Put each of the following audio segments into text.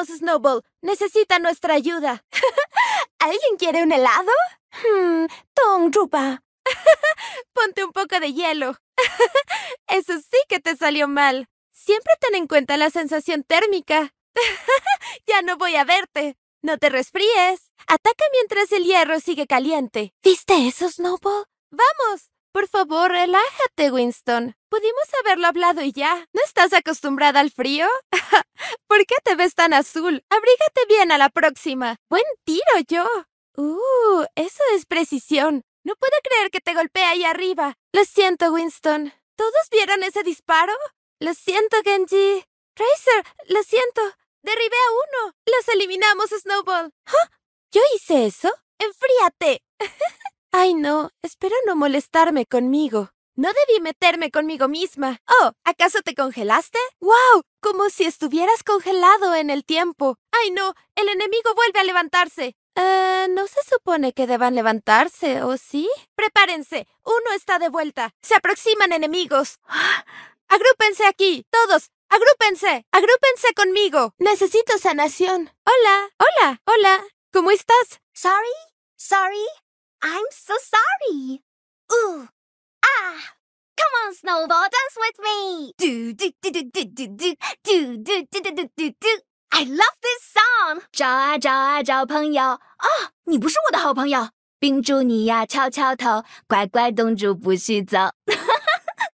Snowball, necesita nuestra ayuda. ¿Alguien quiere un helado? Hmm, Rupa. Ponte un poco de hielo. Eso sí que te salió mal. Siempre ten en cuenta la sensación térmica. ya no voy a verte. No te resfríes. Ataca mientras el hierro sigue caliente. ¿Viste eso, Snowball? ¡Vamos! Por favor, relájate, Winston. Pudimos haberlo hablado y ya. ¿No estás acostumbrada al frío? ¿Por qué te ves tan azul? Abrígate bien a la próxima. Buen tiro yo. Uh, eso es precisión. No puedo creer que te golpeé ahí arriba. Lo siento, Winston. ¿Todos vieron ese disparo? Lo siento, Genji. Tracer, lo siento. Derribé a uno. Los eliminamos, Snowball. ¿Ah? ¿Yo hice eso? ¡Enfríate! Ay, no, espero no molestarme conmigo. No debí meterme conmigo misma. Oh, ¿acaso te congelaste? ¡Wow! Como si estuvieras congelado en el tiempo. ¡Ay, no! El enemigo vuelve a levantarse. Eh, no se supone que deban levantarse, ¿o sí? Prepárense. Uno está de vuelta. Se aproximan enemigos. ¡Ah! Agrúpense aquí. Todos. Agrúpense. Agrúpense conmigo. Necesito sanación. Hola. Hola. Hola. ¿Cómo estás? Sorry. Sorry. I'm so sorry. Ooh. Ah. Come on, Snowball, dance with me. Do do do do do do do do do do do do do chao I love this song. 找啊找啊找朋友啊！Oh,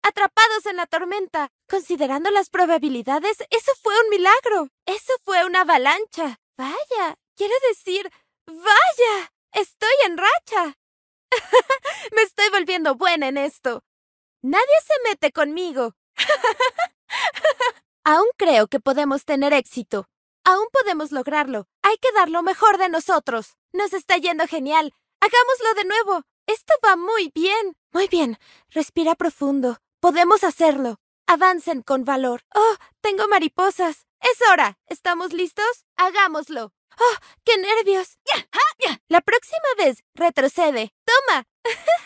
Atrapados en la tormenta. Considerando las probabilidades, eso fue un milagro. Eso fue una avalancha. Vaya, quiero decir, Bueno buena en esto. Nadie se mete conmigo. Aún creo que podemos tener éxito. Aún podemos lograrlo. Hay que dar lo mejor de nosotros. Nos está yendo genial. Hagámoslo de nuevo. Esto va muy bien. Muy bien. Respira profundo. Podemos hacerlo. Avancen con valor. Oh, tengo mariposas. Es hora. ¿Estamos listos? Hagámoslo. ¡Oh, qué nervios! La próxima vez, retrocede. ¡Toma!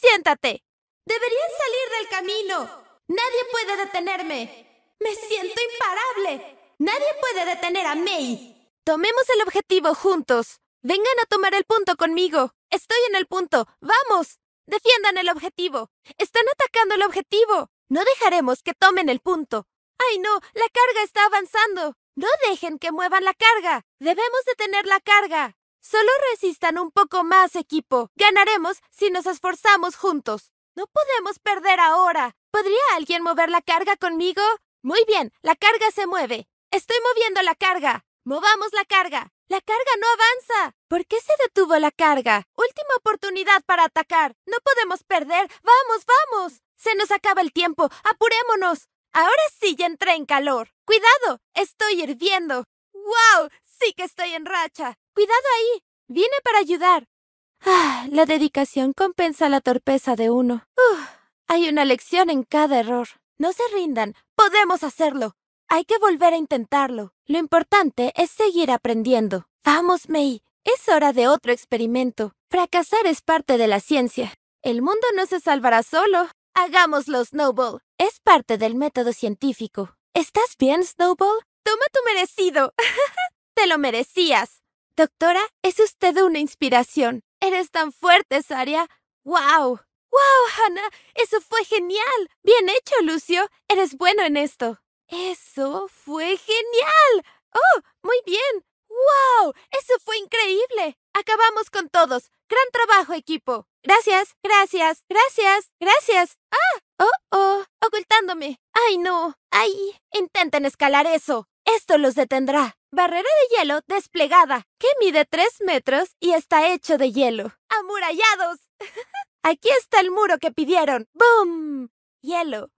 Siéntate. ¡Deberían salir del camino. Nadie puede detenerme. Me siento imparable. Nadie puede detener a May. Tomemos el objetivo juntos. Vengan a tomar el punto conmigo. Estoy en el punto. Vamos. Defiendan el objetivo. Están atacando el objetivo. No dejaremos que tomen el punto. ¡Ay no! La carga está avanzando. No dejen que muevan la carga. Debemos detener la carga. Solo resistan un poco más, equipo. Ganaremos si nos esforzamos juntos. No podemos perder ahora. ¿Podría alguien mover la carga conmigo? Muy bien, la carga se mueve. Estoy moviendo la carga. Movamos la carga. La carga no avanza. ¿Por qué se detuvo la carga? Última oportunidad para atacar. No podemos perder. Vamos, vamos. Se nos acaba el tiempo. Apurémonos. Ahora sí ya entré en calor. Cuidado. Estoy hirviendo. ¡Wow! Sí que estoy en racha. Cuidado ahí. Viene para ayudar. Ah, la dedicación compensa la torpeza de uno. Uf, hay una lección en cada error. No se rindan. Podemos hacerlo. Hay que volver a intentarlo. Lo importante es seguir aprendiendo. Vamos, May. Es hora de otro experimento. Fracasar es parte de la ciencia. El mundo no se salvará solo. Hagámoslo, Snowball. Es parte del método científico. ¿Estás bien, Snowball? Toma tu merecido. Te lo merecías. Doctora, es usted una inspiración. Eres tan fuerte, Saria. ¡Wow! ¡Wow, Hannah! ¡Eso fue genial! Bien hecho, Lucio. Eres bueno en esto. Eso fue genial. ¡Oh! Muy bien. ¡Wow! Eso fue increíble. Acabamos con todos. Gran trabajo, equipo. Gracias, gracias, gracias, gracias. ¡Ah! ¡Oh, oh! Ocultándome. ¡Ay, no! ¡Ay! Intenten escalar eso. Esto los detendrá. Barrera de hielo desplegada, que mide 3 metros y está hecho de hielo. ¡Amurallados! Aquí está el muro que pidieron. ¡Boom! Hielo.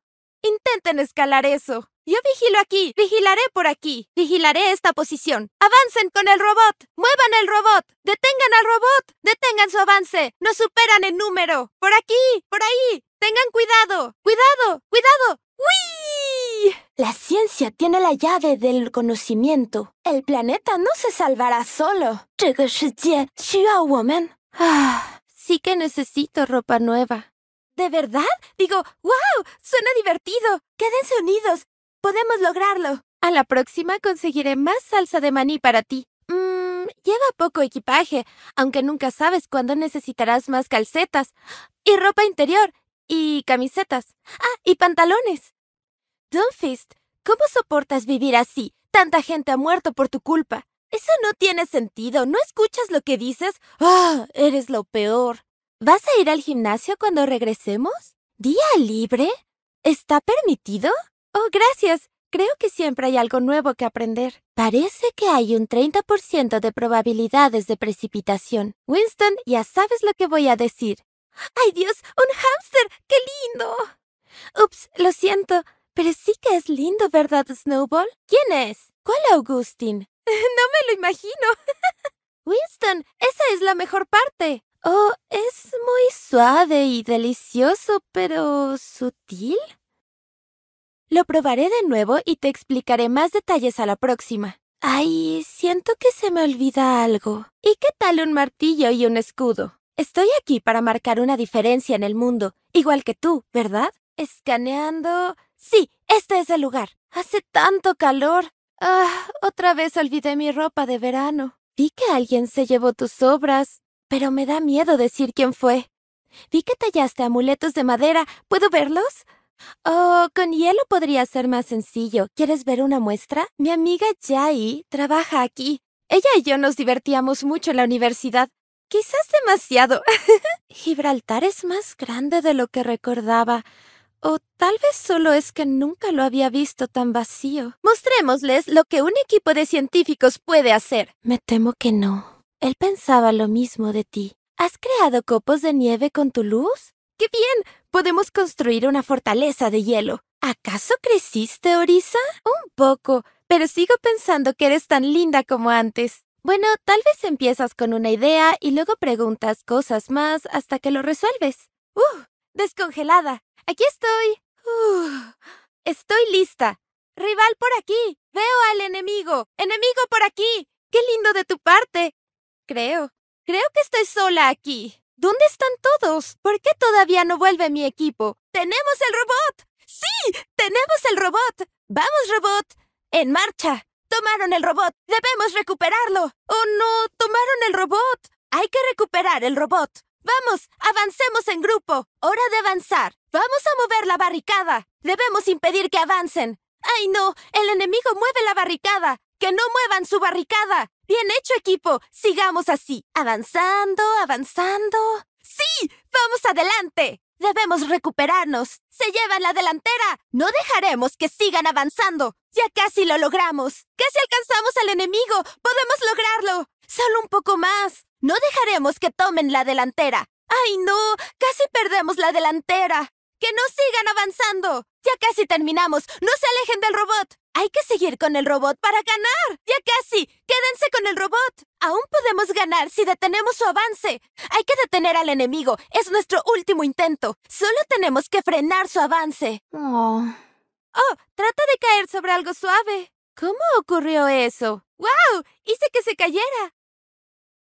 Intenten escalar eso. Yo vigilo aquí, vigilaré por aquí, vigilaré esta posición. Avancen con el robot, muevan el robot, detengan al robot, detengan su avance, ¡No superan en número. Por aquí, por ahí, tengan cuidado, cuidado, cuidado. ¡Uy! La ciencia tiene la llave del conocimiento. El planeta no se salvará solo. Ah, sí que necesito ropa nueva. ¿De verdad? Digo, ¡wow! Suena divertido. Quédense unidos. Podemos lograrlo. A la próxima conseguiré más salsa de maní para ti. Mmm, lleva poco equipaje, aunque nunca sabes cuándo necesitarás más calcetas. Y ropa interior. Y camisetas. Ah, y pantalones. Dunfist, ¿cómo soportas vivir así? Tanta gente ha muerto por tu culpa. Eso no tiene sentido. ¿No escuchas lo que dices? ¡Ah! eres lo peor. ¿Vas a ir al gimnasio cuando regresemos? ¿Día libre? ¿Está permitido? Oh, gracias. Creo que siempre hay algo nuevo que aprender. Parece que hay un 30% de probabilidades de precipitación. Winston, ya sabes lo que voy a decir. ¡Ay Dios! ¡Un hámster! ¡Qué lindo! Ups, lo siento. Pero sí que es lindo, ¿verdad, Snowball? ¿Quién es? ¿Cuál Augustin? no me lo imagino. Winston, esa es la mejor parte. Oh, es muy suave y delicioso, pero sutil. Lo probaré de nuevo y te explicaré más detalles a la próxima. Ay, siento que se me olvida algo. ¿Y qué tal un martillo y un escudo? Estoy aquí para marcar una diferencia en el mundo, igual que tú, ¿verdad? Escaneando... Sí, este es el lugar. Hace tanto calor. Ah, otra vez olvidé mi ropa de verano. Vi que alguien se llevó tus obras, pero me da miedo decir quién fue. Vi que tallaste amuletos de madera. ¿Puedo verlos? Oh, con hielo podría ser más sencillo. ¿Quieres ver una muestra? Mi amiga Jai trabaja aquí. Ella y yo nos divertíamos mucho en la universidad. Quizás demasiado. Gibraltar es más grande de lo que recordaba. Tal vez solo es que nunca lo había visto tan vacío. Mostrémosles lo que un equipo de científicos puede hacer. Me temo que no. Él pensaba lo mismo de ti. ¿Has creado copos de nieve con tu luz? ¡Qué bien! Podemos construir una fortaleza de hielo. ¿Acaso creciste, Orisa? Un poco, pero sigo pensando que eres tan linda como antes. Bueno, tal vez empiezas con una idea y luego preguntas cosas más hasta que lo resuelves. ¡Uh! Descongelada. Aquí estoy estoy lista. Rival por aquí. Veo al enemigo. Enemigo por aquí. Qué lindo de tu parte. Creo. Creo que estoy sola aquí. ¿Dónde están todos? ¿Por qué todavía no vuelve mi equipo? ¡Tenemos el robot! ¡Sí! ¡Tenemos el robot! ¡Vamos, robot! ¡En marcha! ¡Tomaron el robot! ¡Debemos recuperarlo! ¡Oh, no! ¡Tomaron el robot! Hay que recuperar el robot. Vamos, avancemos en grupo. Hora de avanzar. ¡Vamos a mover la barricada! ¡Debemos impedir que avancen! ¡Ay no! ¡El enemigo mueve la barricada! ¡Que no muevan su barricada! Bien hecho, equipo. Sigamos así, avanzando, avanzando. ¡Sí! ¡Vamos adelante! Debemos recuperarnos. Se llevan la delantera. No dejaremos que sigan avanzando. Ya casi lo logramos. Casi alcanzamos al enemigo. Podemos lograrlo. Solo un poco más. No dejaremos que tomen la delantera. ¡Ay, no! Casi perdemos la delantera. ¡Que no sigan avanzando! ¡Ya casi terminamos! ¡No se alejen del robot! Hay que seguir con el robot para ganar. Ya casi. Quédense con el robot. Aún podemos ganar si detenemos su avance. Hay que detener al enemigo. Es nuestro último intento. Solo tenemos que frenar su avance. Oh. Oh, trata de caer sobre algo suave. ¿Cómo ocurrió eso? ¡Wow! Hice que se cayera.